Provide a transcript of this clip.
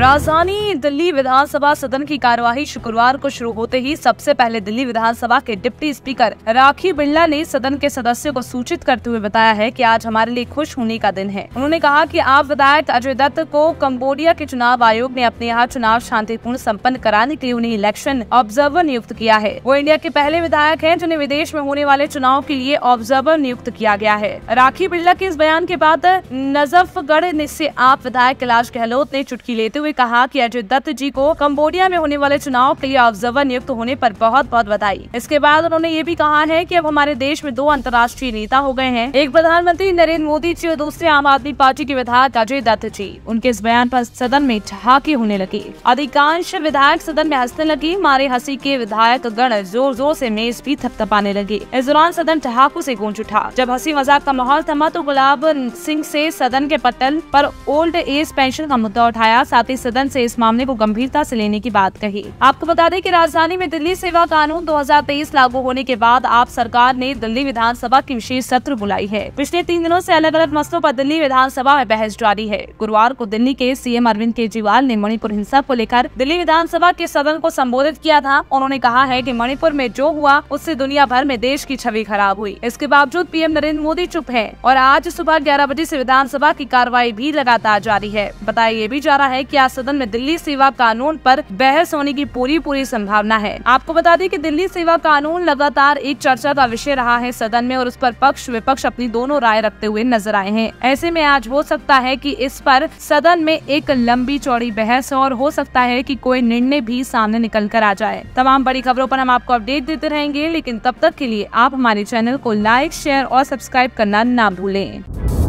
राजधानी दिल्ली विधानसभा सदन की कार्यवाही शुक्रवार को शुरू होते ही सबसे पहले दिल्ली विधानसभा के डिप्टी स्पीकर राखी बिरला ने सदन के सदस्यों को सूचित करते हुए बताया है कि आज हमारे लिए खुश होने का दिन है उन्होंने कहा कि आप विधायक अजय दत्त को कम्बोडिया के चुनाव आयोग ने अपने यहाँ चुनाव शांतिपूर्ण सम्पन्न कराने के लिए उन्हें इलेक्शन ऑब्जर्वर नियुक्त किया है वो इंडिया के पहले विधायक है जिन्हें विदेश में होने वाले चुनाव के लिए ऑब्जर्वर नियुक्त किया गया है राखी बिरला के इस बयान के बाद नजफगढ़ से आप विधायक कैलाश गहलोत ने चुटकी लेते हुए हुए कहा कि अजय दत्त जी को कम्बोडिया में होने वाले चुनाव के लिए ऑब्जर्वर नियुक्त होने आरोप बहुत बहुत बधाई इसके बाद उन्होंने ये भी कहा है की अब हमारे देश में दो अंतर्राष्ट्रीय नेता हो गए हैं एक प्रधानमंत्री नरेंद्र मोदी जी और दूसरे आम आदमी पार्टी के विधायक अजय दत्त जी उनके इस बयान पर सदन में ठहाके होने लगे अधिकांश विधायक सदन में हंसने लगी मारे हंसी के विधायक गण जोर जोर ऐसी मेज भी थपथपाने लगे इस दौरान सदन ठहाकों ऐसी गूंज उठा जब हंसी मजाक का माहौल थमा तो गुलाब सिंह ऐसी सदन के पटल आरोप ओल्ड एज पेंशन का मुद्दा उठाया साथ ही सदन से इस मामले को गंभीरता से लेने की बात कही आपको बता दें कि राजधानी में दिल्ली सेवा कानून 2023 लागू होने के बाद आप सरकार ने दिल्ली विधानसभा की विशेष सत्र बुलाई है पिछले तीन दिनों से अलग अलग मसलों पर दिल्ली विधानसभा में बहस जारी है गुरुवार को दिल्ली के सीएम अरविंद केजरीवाल ने मणिपुर हिंसा को लेकर दिल्ली विधानसभा के सदन को संबोधित किया था उन्होंने कहा है की मणिपुर में जो हुआ उससे दुनिया भर में देश की छवि खराब हुई इसके बावजूद पीएम नरेंद्र मोदी चुप है और आज सुबह ग्यारह बजे ऐसी विधानसभा की कार्रवाई भी लगातार जारी है बताया ये भी जा रहा है की सदन में दिल्ली सेवा कानून पर बहस होने की पूरी पूरी संभावना है आपको बता दें कि दिल्ली सेवा कानून लगातार एक चर्चा का विषय रहा है सदन में और उस पर पक्ष विपक्ष अपनी दोनों राय रखते हुए नजर आए हैं ऐसे में आज हो सकता है की इस पर सदन में एक लंबी चौड़ी बहस और हो सकता है की कोई निर्णय भी सामने निकल कर आ जाए तमाम बड़ी खबरों पर हम आपको अपडेट देते रहेंगे लेकिन तब तक के लिए आप हमारे चैनल को लाइक शेयर और सब्सक्राइब करना ना भूलें